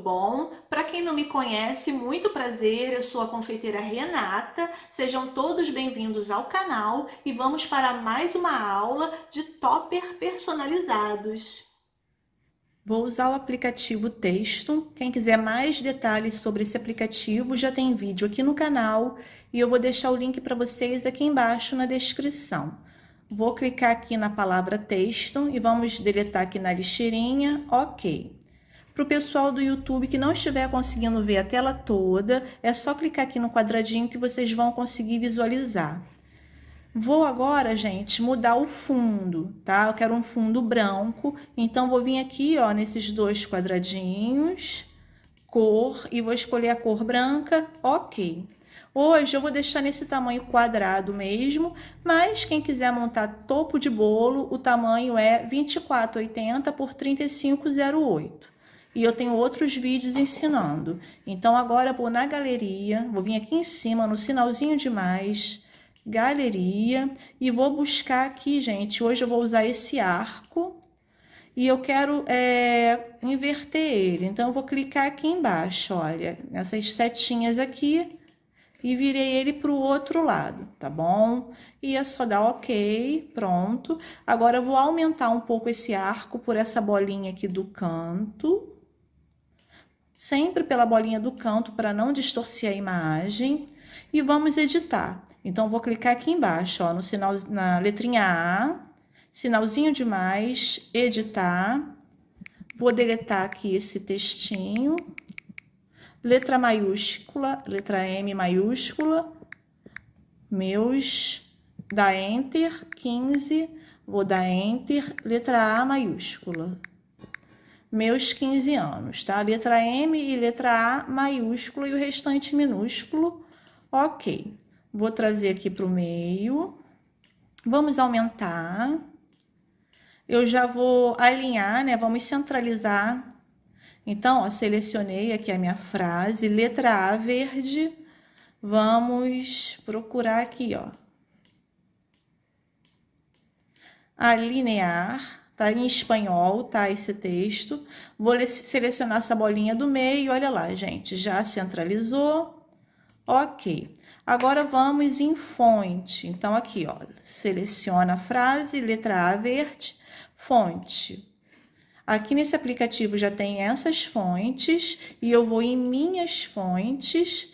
bom? Para quem não me conhece, muito prazer, eu sou a confeiteira Renata. Sejam todos bem-vindos ao canal e vamos para mais uma aula de topper personalizados. Vou usar o aplicativo Texto. Quem quiser mais detalhes sobre esse aplicativo, já tem vídeo aqui no canal e eu vou deixar o link para vocês aqui embaixo na descrição. Vou clicar aqui na palavra texto e vamos deletar aqui na lixeirinha, ok. Para o pessoal do YouTube que não estiver conseguindo ver a tela toda, é só clicar aqui no quadradinho que vocês vão conseguir visualizar. Vou agora, gente, mudar o fundo, tá? Eu quero um fundo branco, então vou vir aqui, ó, nesses dois quadradinhos, cor, e vou escolher a cor branca, ok. Hoje eu vou deixar nesse tamanho quadrado mesmo, mas quem quiser montar topo de bolo, o tamanho é 2480 por 3508 e eu tenho outros vídeos ensinando. Então agora vou na galeria, vou vir aqui em cima no sinalzinho de mais, galeria e vou buscar aqui, gente, hoje eu vou usar esse arco e eu quero é, inverter ele. Então eu vou clicar aqui embaixo, olha, nessas setinhas aqui e virei ele para o outro lado, tá bom? E é só dar ok, pronto. Agora eu vou aumentar um pouco esse arco por essa bolinha aqui do canto sempre pela bolinha do canto para não distorcer a imagem e vamos editar. Então, vou clicar aqui embaixo, ó, no sinal, na letrinha A, sinalzinho de mais, editar. Vou deletar aqui esse textinho, letra maiúscula, letra M maiúscula, meus, da Enter, 15, vou dar Enter, letra A maiúscula, meus 15 anos, tá? Letra M e letra A maiúsculo e o restante minúsculo. Ok, vou trazer aqui para o meio. Vamos aumentar. Eu já vou alinhar, né? Vamos centralizar. Então, ó, selecionei aqui a minha frase, letra A verde. Vamos procurar aqui, ó. Alinear Tá em espanhol, tá esse texto. Vou selecionar essa bolinha do meio, olha lá, gente, já centralizou. Ok. Agora vamos em fonte. Então aqui, ó, seleciona a frase, letra A verde, fonte. Aqui nesse aplicativo já tem essas fontes e eu vou em minhas fontes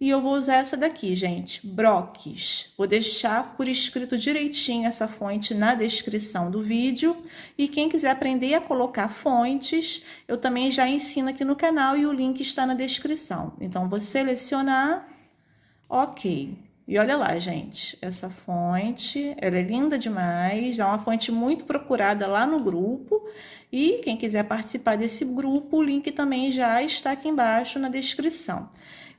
e eu vou usar essa daqui, gente, Broques. Vou deixar por escrito direitinho essa fonte na descrição do vídeo. E quem quiser aprender a colocar fontes, eu também já ensino aqui no canal e o link está na descrição. Então, vou selecionar, ok. E olha lá, gente, essa fonte, ela é linda demais, é uma fonte muito procurada lá no grupo. E quem quiser participar desse grupo, o link também já está aqui embaixo na descrição.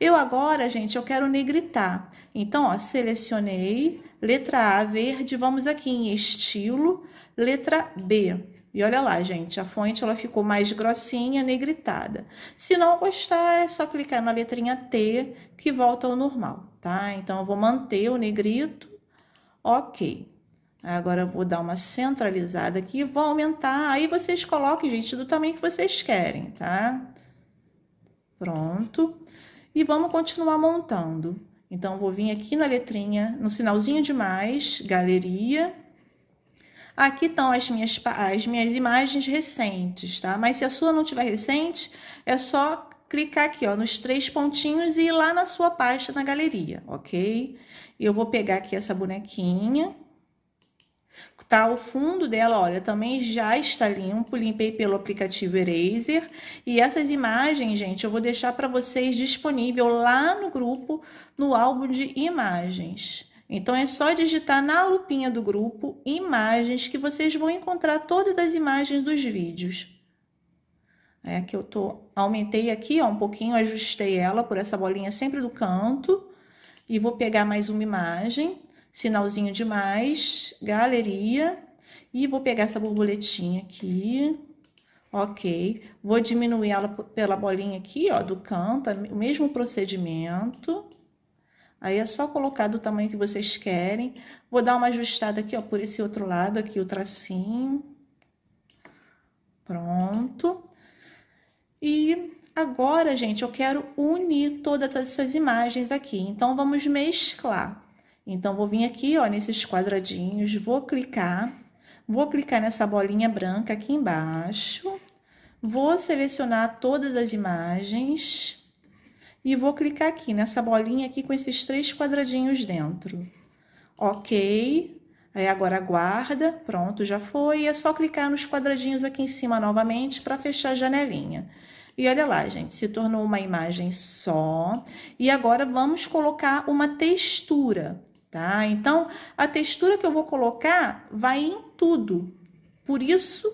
Eu agora, gente, eu quero negritar. Então, ó, selecionei, letra A verde, vamos aqui em estilo, letra B. E olha lá, gente, a fonte ela ficou mais grossinha, negritada. Se não gostar, é só clicar na letrinha T, que volta ao normal, tá? Então, eu vou manter o negrito, ok. Agora, eu vou dar uma centralizada aqui, vou aumentar, aí vocês coloquem, gente, do tamanho que vocês querem, tá? Pronto. E vamos continuar montando. Então, vou vir aqui na letrinha, no sinalzinho de mais, galeria. Aqui estão as minhas, as minhas imagens recentes, tá? Mas se a sua não tiver recente, é só clicar aqui, ó, nos três pontinhos e ir lá na sua pasta na galeria, ok? Eu vou pegar aqui essa bonequinha Tá, o fundo dela, olha, também já está limpo, limpei pelo aplicativo Eraser. E essas imagens, gente, eu vou deixar para vocês disponível lá no grupo, no álbum de imagens. Então é só digitar na lupinha do grupo imagens que vocês vão encontrar todas as imagens dos vídeos. É que eu tô aumentei aqui, ó, um pouquinho, ajustei ela por essa bolinha sempre do canto e vou pegar mais uma imagem sinalzinho de mais, galeria, e vou pegar essa borboletinha aqui, ok? Vou diminuir ela pela bolinha aqui, ó, do canto, o mesmo procedimento. Aí é só colocar do tamanho que vocês querem. Vou dar uma ajustada aqui, ó, por esse outro lado aqui, o tracinho. Pronto. E agora, gente, eu quero unir todas essas imagens aqui. Então, vamos mesclar. Então, vou vir aqui, ó, nesses quadradinhos, vou clicar, vou clicar nessa bolinha branca aqui embaixo, vou selecionar todas as imagens e vou clicar aqui nessa bolinha aqui com esses três quadradinhos dentro. Ok, aí agora aguarda, pronto, já foi, é só clicar nos quadradinhos aqui em cima novamente para fechar a janelinha. E olha lá, gente, se tornou uma imagem só. E agora vamos colocar uma textura tá? Então, a textura que eu vou colocar vai em tudo. Por isso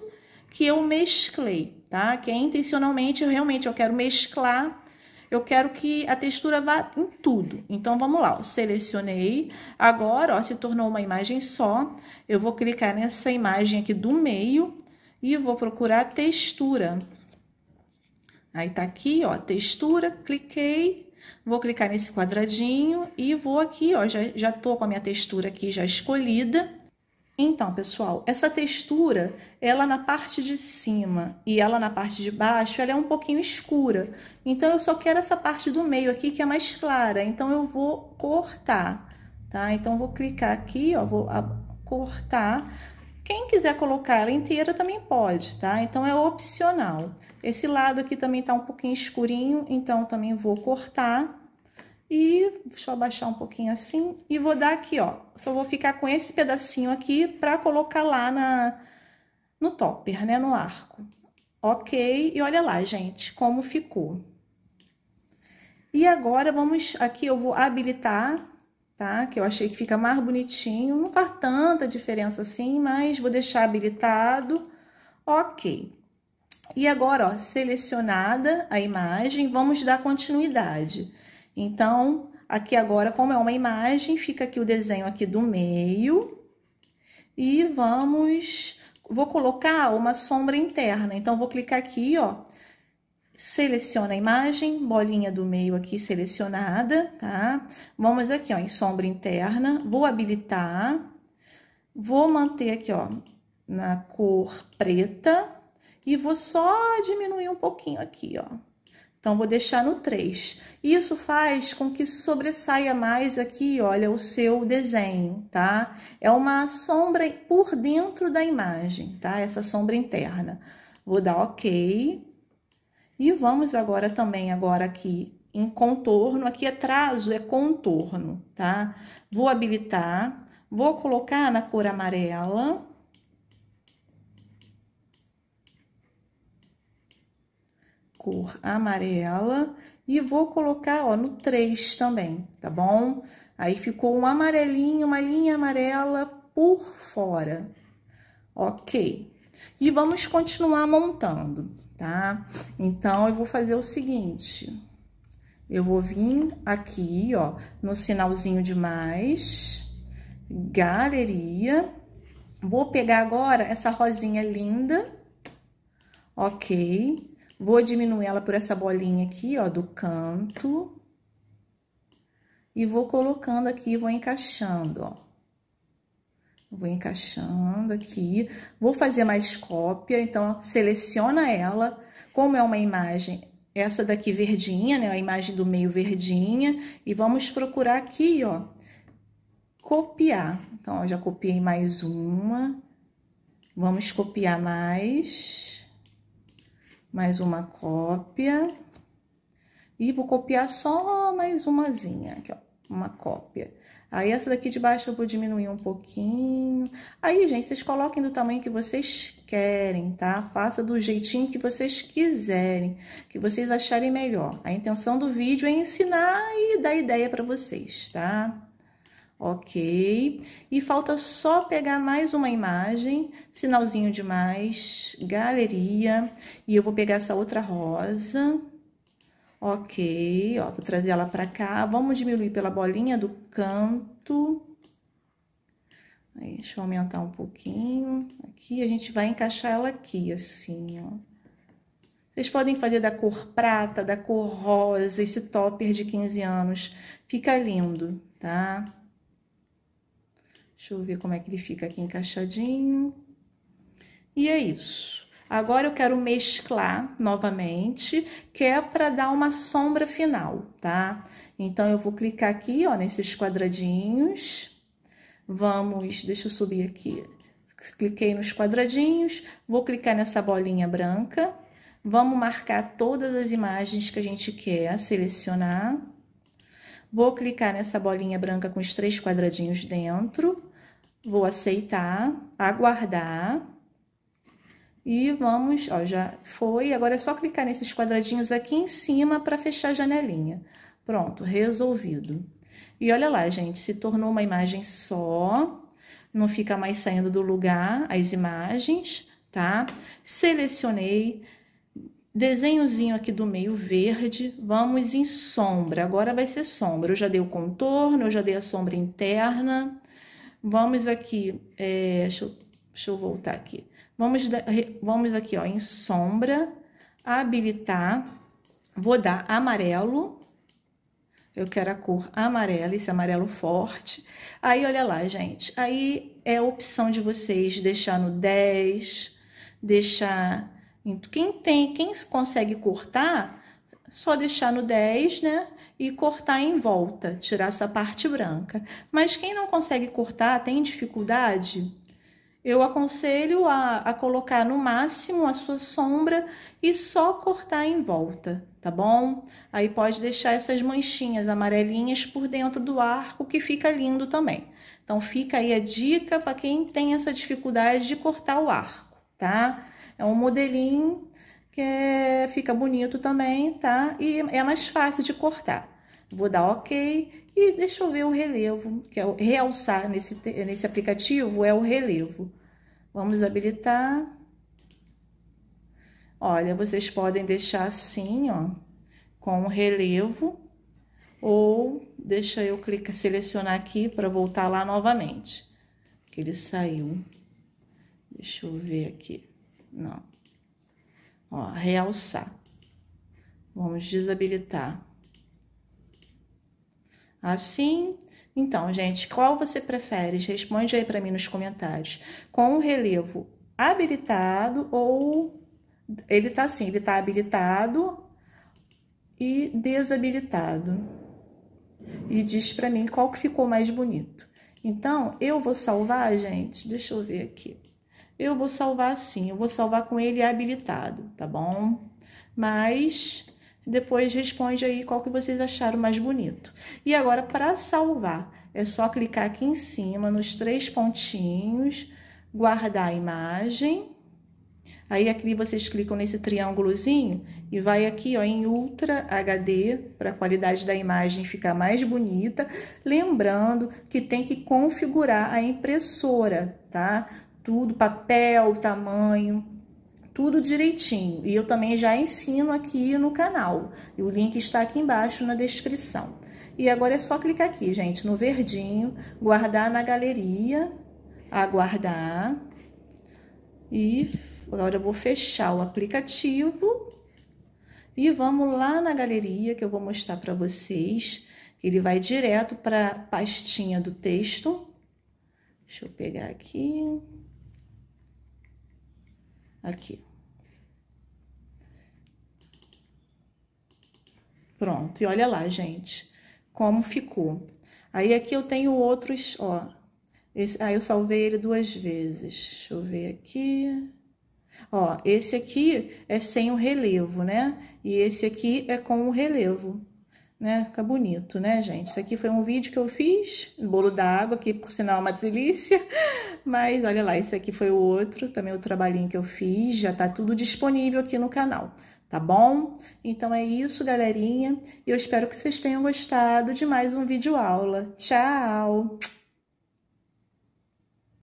que eu mesclei, tá? Que é intencionalmente, eu realmente eu quero mesclar, eu quero que a textura vá em tudo. Então, vamos lá, Eu selecionei. Agora, ó, se tornou uma imagem só. Eu vou clicar nessa imagem aqui do meio e vou procurar textura. Aí tá aqui, ó, textura, cliquei, Vou clicar nesse quadradinho e vou aqui, ó, já, já tô com a minha textura aqui já escolhida. Então, pessoal, essa textura, ela na parte de cima e ela na parte de baixo, ela é um pouquinho escura. Então, eu só quero essa parte do meio aqui que é mais clara. Então, eu vou cortar, tá? Então, vou clicar aqui, ó, vou cortar quem quiser colocar ela inteira também pode, tá? Então, é opcional. Esse lado aqui também tá um pouquinho escurinho, então também vou cortar. E deixa eu abaixar um pouquinho assim e vou dar aqui, ó. Só vou ficar com esse pedacinho aqui pra colocar lá na, no topper, né? No arco. Ok, e olha lá, gente, como ficou. E agora, vamos... Aqui eu vou habilitar tá? Que eu achei que fica mais bonitinho, não faz tanta diferença assim, mas vou deixar habilitado, ok. E agora, ó, selecionada a imagem, vamos dar continuidade. Então, aqui agora, como é uma imagem, fica aqui o desenho aqui do meio e vamos... Vou colocar uma sombra interna, então vou clicar aqui, ó, seleciona a imagem, bolinha do meio aqui selecionada, tá? Vamos aqui, ó, em sombra interna, vou habilitar, vou manter aqui, ó, na cor preta e vou só diminuir um pouquinho aqui, ó. Então, vou deixar no 3. Isso faz com que sobressaia mais aqui, olha, o seu desenho, tá? É uma sombra por dentro da imagem, tá? Essa sombra interna. Vou dar ok. E vamos agora também agora aqui em contorno, aqui é trazo, é contorno, tá? Vou habilitar, vou colocar na cor amarela. Cor amarela e vou colocar, ó, no 3 também, tá bom? Aí ficou um amarelinho, uma linha amarela por fora. Ok. E vamos continuar montando tá? Então, eu vou fazer o seguinte. Eu vou vir aqui, ó, no sinalzinho de mais, galeria. Vou pegar agora essa rosinha linda, ok? Vou diminuir ela por essa bolinha aqui, ó, do canto. E vou colocando aqui, vou encaixando, ó. Vou encaixando aqui. Vou fazer mais cópia, então seleciona ela. Como é uma imagem, essa daqui verdinha, né? A imagem do meio verdinha. E vamos procurar aqui, ó, copiar. Então, ó, já copiei mais uma. Vamos copiar mais. Mais uma cópia. E vou copiar só mais umazinha, aqui, ó, uma cópia. Aí essa daqui de baixo eu vou diminuir um pouquinho. Aí, gente, vocês coloquem do tamanho que vocês querem, tá? Faça do jeitinho que vocês quiserem, que vocês acharem melhor. A intenção do vídeo é ensinar e dar ideia para vocês, tá? Ok. E falta só pegar mais uma imagem, sinalzinho de mais, galeria. E eu vou pegar essa outra rosa, Ok, ó, vou trazer ela pra cá. Vamos diminuir pela bolinha do canto. Aí, deixa eu aumentar um pouquinho. Aqui, a gente vai encaixar ela aqui, assim, ó. Vocês podem fazer da cor prata, da cor rosa, esse topper de 15 anos. Fica lindo, tá? Deixa eu ver como é que ele fica aqui encaixadinho. E é isso. Agora eu quero mesclar novamente, que é para dar uma sombra final, tá? Então, eu vou clicar aqui, ó, nesses quadradinhos. Vamos, deixa eu subir aqui. Cliquei nos quadradinhos, vou clicar nessa bolinha branca. Vamos marcar todas as imagens que a gente quer selecionar. Vou clicar nessa bolinha branca com os três quadradinhos dentro. Vou aceitar, aguardar. E vamos, ó, já foi. Agora é só clicar nesses quadradinhos aqui em cima para fechar a janelinha. Pronto, resolvido. E olha lá, gente, se tornou uma imagem só, não fica mais saindo do lugar as imagens, tá? Selecionei, desenhozinho aqui do meio verde, vamos em sombra. Agora vai ser sombra, eu já dei o contorno, eu já dei a sombra interna. Vamos aqui, é, deixa, eu, deixa eu voltar aqui. Vamos, vamos aqui, ó, em sombra, habilitar, vou dar amarelo, eu quero a cor amarela, esse amarelo forte. Aí, olha lá, gente, aí é a opção de vocês deixar no 10, deixar... Quem tem, quem consegue cortar, só deixar no 10, né? E cortar em volta, tirar essa parte branca. Mas quem não consegue cortar, tem dificuldade eu aconselho a, a colocar no máximo a sua sombra e só cortar em volta, tá bom? Aí pode deixar essas manchinhas amarelinhas por dentro do arco, que fica lindo também. Então, fica aí a dica para quem tem essa dificuldade de cortar o arco, tá? É um modelinho que é, fica bonito também, tá? E é mais fácil de cortar. Vou dar OK e deixa eu ver o relevo, que é o realçar nesse, nesse aplicativo, é o relevo. Vamos habilitar. Olha, vocês podem deixar assim, ó, com o relevo, ou deixa eu clicar, selecionar aqui para voltar lá novamente, que ele saiu. Deixa eu ver aqui. Não. Ó, realçar. Vamos desabilitar. Assim, então, gente, qual você prefere? Responde aí para mim nos comentários. Com o relevo habilitado ou ele tá assim, ele tá habilitado e desabilitado. E diz para mim qual que ficou mais bonito. Então, eu vou salvar, gente, deixa eu ver aqui. Eu vou salvar sim, eu vou salvar com ele habilitado, tá bom? Mas depois responde aí qual que vocês acharam mais bonito. E agora, para salvar, é só clicar aqui em cima nos três pontinhos, guardar a imagem. Aí aqui vocês clicam nesse triângulozinho e vai aqui ó, em Ultra HD para a qualidade da imagem ficar mais bonita. Lembrando que tem que configurar a impressora, tá? Tudo, papel, tamanho, tudo direitinho. E eu também já ensino aqui no canal. E o link está aqui embaixo na descrição. E agora é só clicar aqui, gente, no verdinho, guardar na galeria, aguardar. E agora eu vou fechar o aplicativo. E vamos lá na galeria que eu vou mostrar para vocês. Ele vai direto para a pastinha do texto. Deixa eu pegar aqui. Aqui. Pronto, e olha lá, gente, como ficou. Aí aqui eu tenho outros, ó. Esse, aí eu salvei ele duas vezes. Deixa eu ver aqui. Ó, esse aqui é sem o relevo, né? E esse aqui é com o relevo né? Fica bonito, né, gente? Isso aqui foi um vídeo que eu fiz, bolo d'água, que por sinal é uma delícia, mas olha lá, esse aqui foi o outro, também o trabalhinho que eu fiz, já tá tudo disponível aqui no canal, tá bom? Então é isso, galerinha, eu espero que vocês tenham gostado de mais um vídeo aula. Tchau!